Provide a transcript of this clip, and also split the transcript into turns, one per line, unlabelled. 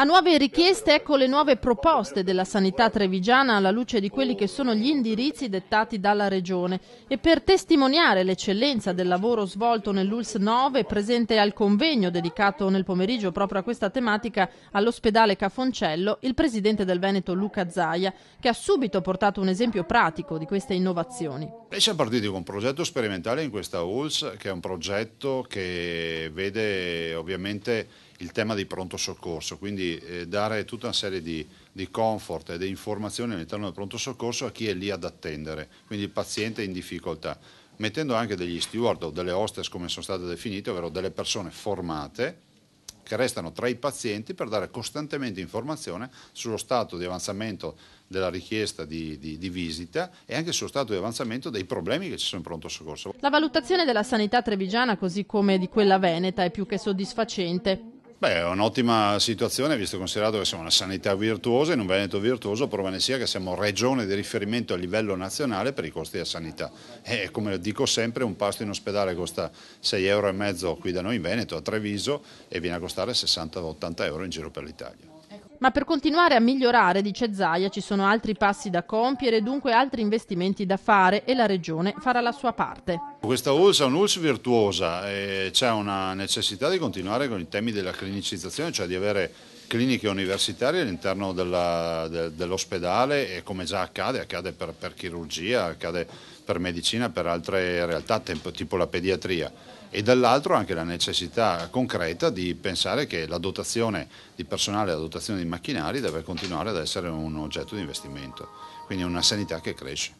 A nuove richieste ecco le nuove proposte della sanità trevigiana alla luce di quelli che sono gli indirizzi dettati dalla Regione e per testimoniare l'eccellenza del lavoro svolto nell'ULS 9 presente al convegno dedicato nel pomeriggio proprio a questa tematica all'ospedale Cafoncello il presidente del Veneto Luca Zaia che ha subito portato un esempio pratico di queste innovazioni.
E siamo partiti con un progetto sperimentale in questa ULS che è un progetto che vede ovviamente il tema di pronto soccorso, quindi eh, dare tutta una serie di, di comfort e di informazioni all'interno del pronto soccorso a chi è lì ad attendere, quindi il paziente in difficoltà, mettendo anche degli steward o delle hostess come sono state definite, ovvero delle persone formate che restano tra i pazienti per dare costantemente informazione sullo stato di avanzamento della richiesta di, di, di, visita e anche sullo stato di avanzamento dei problemi che ci sono in pronto soccorso.
La valutazione della sanità trevigiana, così come di quella veneta, è più che soddisfacente.
Beh, è un'ottima situazione, visto considerato che siamo una sanità virtuosa, in un Veneto virtuoso, prova ne sia che siamo regione di riferimento a livello nazionale per i costi della sanità. E come dico sempre, un pasto in ospedale costa 6,5 euro qui da noi in Veneto, a Treviso, e viene a costare 60-80 euro in giro per l'Italia.
Ma per continuare a migliorare, dice Zaia, ci sono altri passi da compiere, dunque altri investimenti da fare e la Regione farà la sua parte.
Questa ULS è un'ULS virtuosa e c'è una necessità di continuare con i temi della clinicizzazione, cioè di avere cliniche universitarie all'interno dell'ospedale e come già accade, accade per, per chirurgia, accade per medicina, per altre realtà tipo la pediatria e dall'altro anche la necessità concreta di pensare che la dotazione di personale, la dotazione di macchinari deve continuare ad essere un oggetto di investimento, quindi è una sanità che cresce.